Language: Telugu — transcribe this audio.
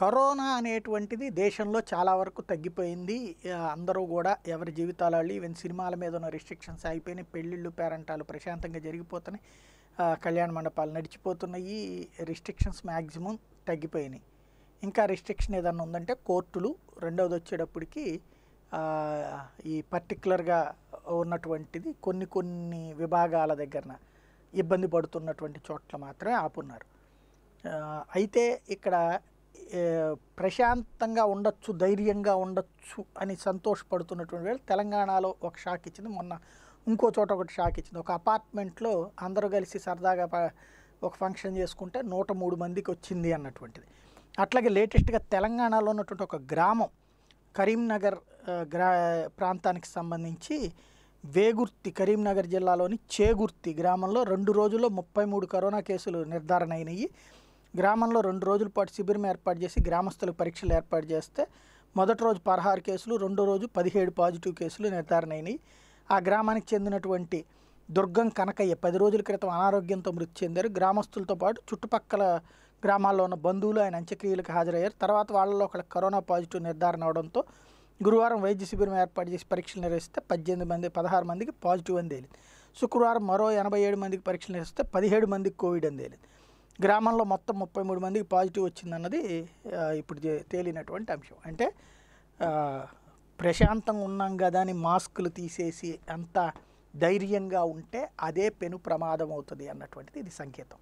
కరోనా అనేటువంటిది దేశంలో చాలా వరకు తగ్గిపోయింది అందరూ కూడా ఎవరి జీవితాలు వాళ్ళు ఈవెన్ సినిమాల మీద ఉన్న రిస్ట్రిక్షన్స్ అయిపోయినాయి పెళ్ళిళ్ళు పేరంటాలు ప్రశాంతంగా జరిగిపోతున్నాయి కళ్యాణ మండపాలు నడిచిపోతున్నాయి రిస్ట్రిక్షన్స్ మ్యాక్సిమం తగ్గిపోయినాయి ఇంకా రిస్ట్రిక్షన్ ఏదన్నా ఉందంటే కోర్టులు రెండవది వచ్చేటప్పటికి ఈ పర్టికులర్గా ఉన్నటువంటిది కొన్ని కొన్ని విభాగాల దగ్గరన ఇబ్బంది పడుతున్నటువంటి చోట్ల మాత్రమే ఆపున్నారు అయితే ఇక్కడ ప్రశాంతంగా ఉండొచ్చు ధైర్యంగా ఉండొచ్చు అని సంతోషపడుతున్నటువంటి వేళ తెలంగాణలో ఒక షాక్ ఇచ్చింది మొన్న ఇంకో చోట ఒకటి షాక్ ఇచ్చింది ఒక అపార్ట్మెంట్లో అందరూ కలిసి సరదాగా ఒక ఫంక్షన్ చేసుకుంటే నూట మూడు మందికి వచ్చింది అన్నటువంటిది అట్లాగే లేటెస్ట్గా తెలంగాణలో ఉన్నటువంటి ఒక గ్రామం కరీంనగర్ గ్రా ప్రాంతానికి సంబంధించి వేగుర్తి కరీంనగర్ జిల్లాలోని చేగుర్తి గ్రామంలో రెండు రోజుల్లో ముప్పై మూడు కరోనా కేసులు నిర్ధారణ అయినాయి గ్రామంలో రెండు రోజుల పాటు శిబిరం ఏర్పాటు చేసి గ్రామస్తులకు పరీక్షలు ఏర్పాటు చేస్తే మొదటి రోజు పదహారు కేసులు రెండో రోజు పదిహేడు పాజిటివ్ కేసులు నిర్ధారణ అయినాయి ఆ గ్రామానికి చెందినటువంటి దుర్గం కనకయ్య పది రోజుల క్రితం అనారోగ్యంతో మృతి చెందారు గ్రామస్తులతో పాటు చుట్టుపక్కల గ్రామాల్లో ఉన్న బంధువులు ఆయన అంత్యక్రియలకు హాజరయ్యారు తర్వాత వాళ్ళలో ఒక కరోనా పాజిటివ్ నిర్ధారణ అవడంతో గురువారం వైద్య శిబిరం ఏర్పాటు చేసి పరీక్షలు నిర్వహిస్తే పద్దెనిమిది మంది పదహారు మందికి పాజిటివ్ అందేది శుక్రవారం మరో ఎనభై ఏడు మందికి పరీక్షలు నిర్వహిస్తే పదిహేడు మందికి కోవిడ్ అని గ్రామంలో మొత్తం ముప్పై మూడు మందికి పాజిటివ్ వచ్చిందన్నది ఇప్పుడు తేలినటువంటి అంశం అంటే ప్రశాంతంగా ఉన్నాం కదా అని మాస్కులు తీసేసి అంత ధైర్యంగా ఉంటే అదే పెను ప్రమాదం అవుతుంది అన్నటువంటిది ఇది సంకేతం